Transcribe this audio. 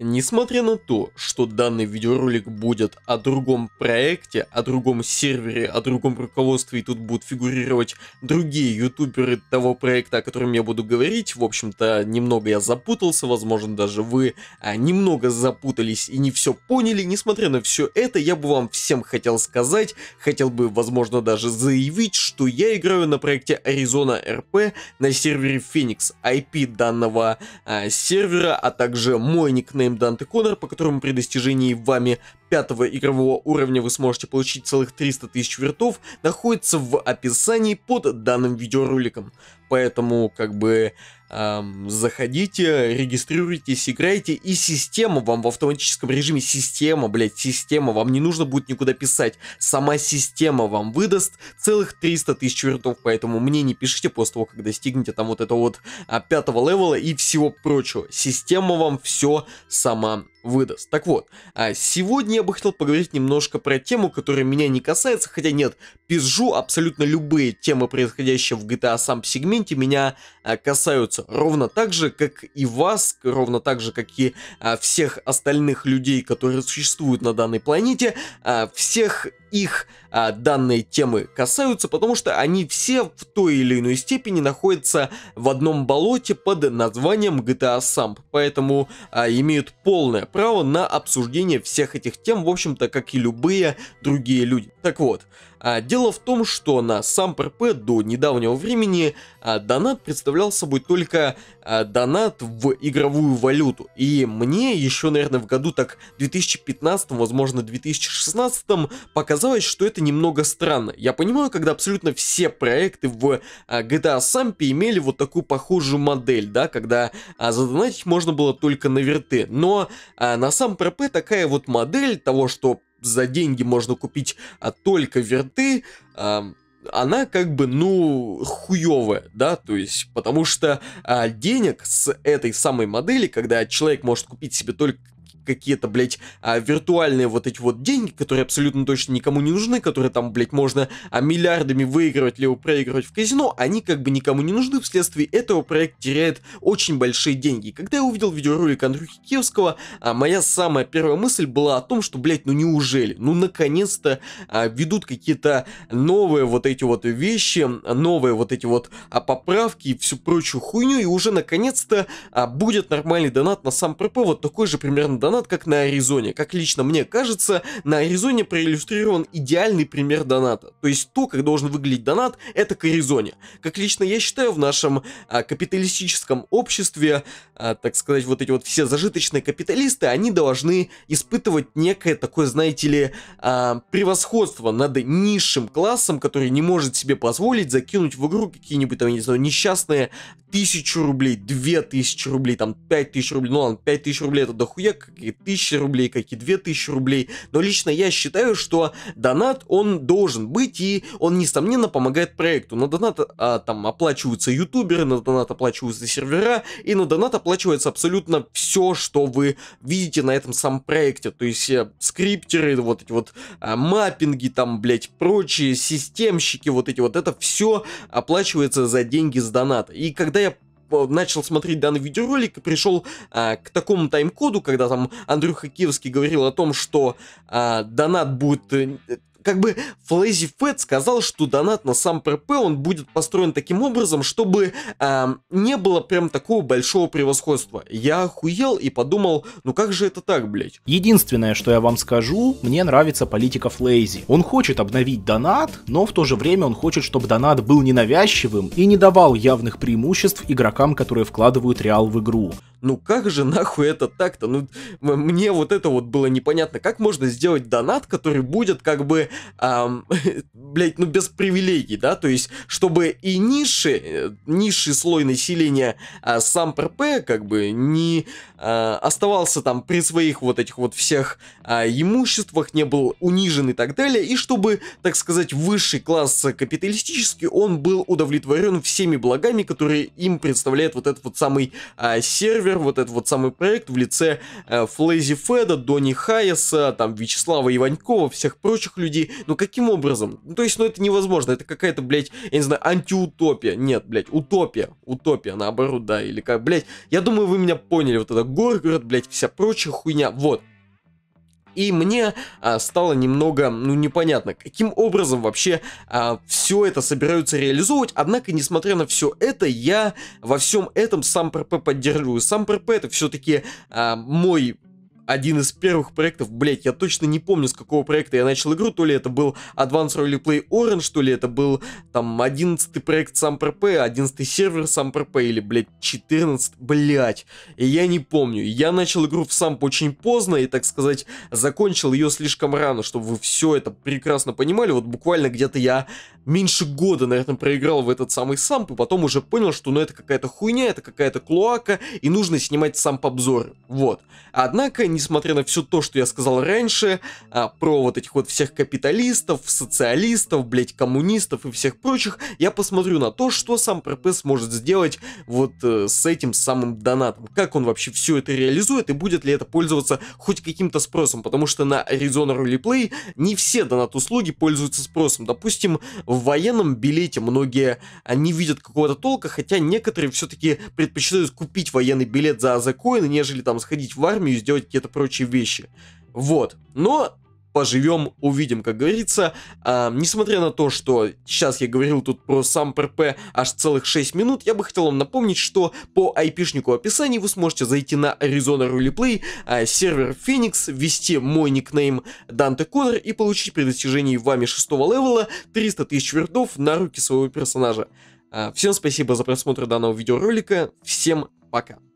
Несмотря на то, что данный видеоролик будет о другом проекте, о другом сервере, о другом руководстве, и тут будут фигурировать другие ютуберы того проекта, о котором я буду говорить, в общем-то, немного я запутался, возможно, даже вы а, немного запутались и не все поняли, несмотря на все это, я бы вам всем хотел сказать, хотел бы, возможно, даже заявить, что я играю на проекте Arizona RP на сервере Phoenix, IP данного а, сервера, а также мой ник на никнейм Данте Конор, по которому при достижении вами пятого игрового уровня вы сможете получить целых 300 тысяч вертов, находится в описании под данным видеороликом. Поэтому, как бы, эм, заходите, регистрируйтесь, играйте, и система вам в автоматическом режиме, система, блядь, система, вам не нужно будет никуда писать, сама система вам выдаст целых 300 тысяч вертов, поэтому мне не пишите после того, как достигнете там вот этого вот а, пятого левела и всего прочего. Система вам все сама выдаст. Так вот, а, сегодня я бы хотел поговорить немножко про тему, которая меня не касается, хотя нет, пизжу, абсолютно любые темы, происходящие в GTA сам сегменте, меня а, касаются ровно так же, как и вас, ровно так же, как и а, всех остальных людей, которые существуют на данной планете, всех их а, данные темы касаются, потому что они все в той или иной степени находятся в одном болоте под названием GTA Samp, поэтому а, имеют полное право на обсуждение всех этих тем, в общем-то, как и любые другие люди. Так вот, а, дело в том, что на сам ПРП до недавнего времени а, донат представлял собой только а, донат в игровую валюту. И мне еще, наверное, в году так 2015, возможно, 2016 показалось, показалось, что это немного странно. Я понимаю, когда абсолютно все проекты в а, GTA сампе имели вот такую похожую модель, да, когда а, задонатить можно было только на верты. Но а, на сам ПРП такая вот модель того, что за деньги можно купить а, только верты, а, она как бы, ну, хуёвая, да, то есть, потому что а, денег с этой самой модели, когда человек может купить себе только какие-то, блядь, а, виртуальные вот эти вот деньги, которые абсолютно точно никому не нужны, которые там, блядь, можно а миллиардами выигрывать либо проигрывать в казино, они как бы никому не нужны, вследствие этого проект теряет очень большие деньги. Когда я увидел видеоролик Андрюхи Киевского, а, моя самая первая мысль была о том, что, блядь, ну неужели, ну наконец-то а, ведут какие-то новые вот эти вот вещи, новые вот эти вот поправки и всю прочую хуйню, и уже наконец-то будет нормальный донат на сам ПП, вот такой же примерно донат, донат, как на Аризоне. Как лично мне кажется, на Аризоне проиллюстрирован идеальный пример доната. То есть то, как должен выглядеть донат, это к Аризоне. Как лично я считаю, в нашем а, капиталистическом обществе, а, так сказать, вот эти вот все зажиточные капиталисты, они должны испытывать некое такое, знаете ли, а, превосходство над низшим классом, который не может себе позволить закинуть в игру какие-нибудь, там, я не знаю, несчастные тысячу рублей, две тысячи рублей, там, пять тысяч рублей, ну ладно, пять тысяч рублей это дохуя, как какие тысячи рублей, какие две тысячи рублей. Но лично я считаю, что донат, он должен быть, и он, несомненно, помогает проекту. На донат а, там оплачиваются ютуберы, на донат оплачиваются сервера, и на донат оплачивается абсолютно все, что вы видите на этом самом проекте. То есть э, скриптеры, вот эти вот а, маппинги, там, блять прочие, системщики, вот эти вот, это все оплачивается за деньги с доната. И когда я начал смотреть данный видеоролик и пришел а, к такому тайм-коду, когда там Андрюха Киевский говорил о том, что а, донат будет э, как бы Флэзи Фэт сказал, что донат на сам ПРП, он будет построен таким образом, чтобы э, не было прям такого большого превосходства. Я охуел и подумал, ну как же это так, блядь. Единственное, что я вам скажу, мне нравится политика Флейзи. Он хочет обновить донат, но в то же время он хочет, чтобы донат был ненавязчивым и не давал явных преимуществ игрокам, которые вкладывают реал в игру ну как же нахуй это так-то? Ну, мне вот это вот было непонятно. Как можно сделать донат, который будет как бы, эм, блядь, ну без привилегий, да? То есть, чтобы и ниши, э, низший слой населения э, сам ПРП как бы не э, оставался там при своих вот этих вот всех э, имуществах, не был унижен и так далее. И чтобы, так сказать, высший класс капиталистический, он был удовлетворен всеми благами, которые им представляет вот этот вот самый э, сервер, Warrior, вот этот вот самый проект в лице э, Флейзи Феда, Донни Хайеса, там, Вячеслава Иванькова, всех прочих людей. Ну, каким образом? Ну, то есть, ну, это невозможно. Это какая-то, блядь, я не знаю, антиутопия. Нет, блядь, утопия. Утопия, наоборот, да. Или как, блядь, я думаю, вы меня поняли. Вот это Горгород, блядь, вся прочая хуйня. Вот. И мне а, стало немного, ну, непонятно, каким образом вообще а, все это собираются реализовывать. Однако, несмотря на все это, я во всем этом сам ПРП поддерживаю. Сам ПРП это все-таки а, мой один из первых проектов, блять, я точно не помню, с какого проекта я начал игру, то ли это был Advanced Roleplay Orange, то ли это был там 11 проект сам ПРП, 11 сервер сам или, блять, 14, блять, я не помню. Я начал игру в самп очень поздно, и, так сказать, закончил ее слишком рано, чтобы вы все это прекрасно понимали, вот буквально где-то я меньше года, наверное, проиграл в этот самый самп, и потом уже понял, что, ну, это какая-то хуйня, это какая-то клоака, и нужно снимать самп-обзоры, вот. Однако, несмотря на все то, что я сказал раньше, а, про вот этих вот всех капиталистов, социалистов, блять, коммунистов и всех прочих, я посмотрю на то, что сам ПРПС может сделать вот э, с этим самым донатом, как он вообще все это реализует и будет ли это пользоваться хоть каким-то спросом, потому что на Arizona Roleplay не все донат-услуги пользуются спросом. Допустим, в военном билете многие а, не видят какого-то толка, хотя некоторые все-таки предпочитают купить военный билет за Азакоин, нежели там сходить в армию и сделать какие-то какие-то прочие вещи. Вот. Но поживем, увидим, как говорится. А, несмотря на то, что сейчас я говорил тут про сам ПРП аж целых 6 минут, я бы хотел вам напомнить, что по айпишнику описания вы сможете зайти на Arizona Roleplay, а, сервер Феникс, ввести мой никнейм Данте Коннор и получить при достижении вами 6 левела 300 тысяч вердов на руки своего персонажа. А, всем спасибо за просмотр данного видеоролика, всем пока.